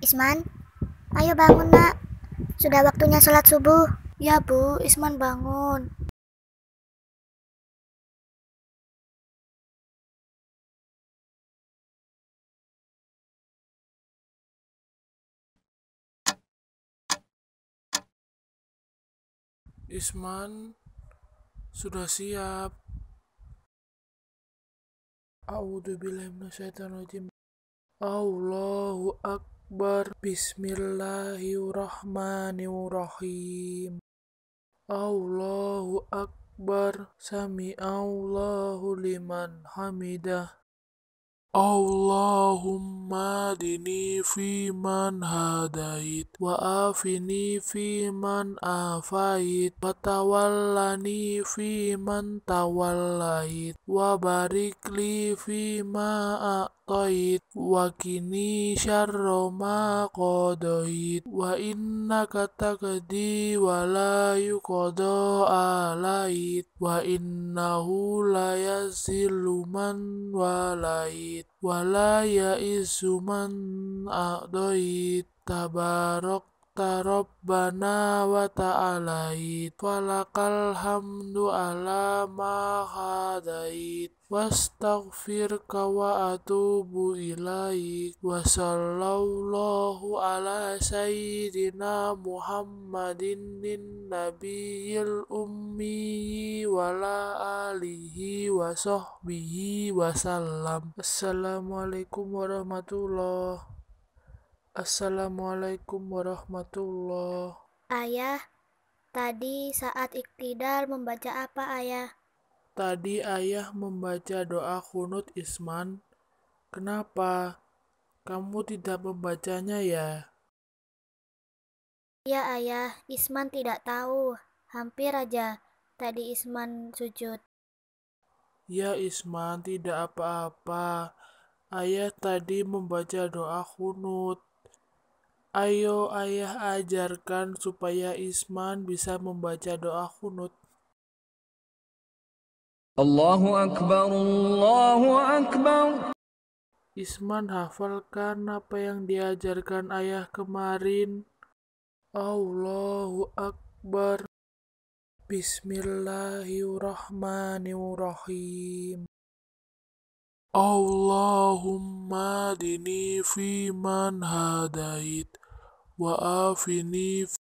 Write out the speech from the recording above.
Isman, ayo bangun nak. Sudah waktunya sholat subuh. Ya bu, Isman bangun. Isman sudah siap. A'udzu billahi minasyaitonir Allahu akbar. Akbar Bismillahirrahmanirrahim Allahu Akbar Sami Allahu liman hamidah Allahumma dini fi man hadait wa afini fi man afait wa tawallani fi man tawallait wa barikli li fi ma a'tait wa kini syarra ma qadait wa innaka taqdi wa la yuqada alait wa innahu la yazilu man walait ta'id wala ya isuman a'doi tabarok anta rabbana wa ta'alait falakal hamdu ala ma hadait wastaghfirka wa atubu ilaik wa sallallahu ala sayyidina muhammadin nin nabiyil ummi wa la alihi wa sahbihi wa sallam assalamualaikum warahmatullahi Assalamualaikum warahmatullahi wabarakatuh. Ayah, tadi saat iktidal membaca apa ayah? Tadi ayah membaca doa kunut Isman. Kenapa? Kamu tidak membacanya ya? Ya ayah, Isman tidak tahu. Hampir aja tadi Isman sujud. Ya Isman, tidak apa-apa. Ayah tadi membaca doa kunut. Ayo ayah ajarkan supaya Isman bisa membaca doa kunut. Allahu Akbar, Allahu Akbar. Isman hafalkan apa yang diajarkan ayah kemarin. Allahu Akbar. Bismillahirrahmanirrahim. اللهم اهدني فيمن هديت وعافني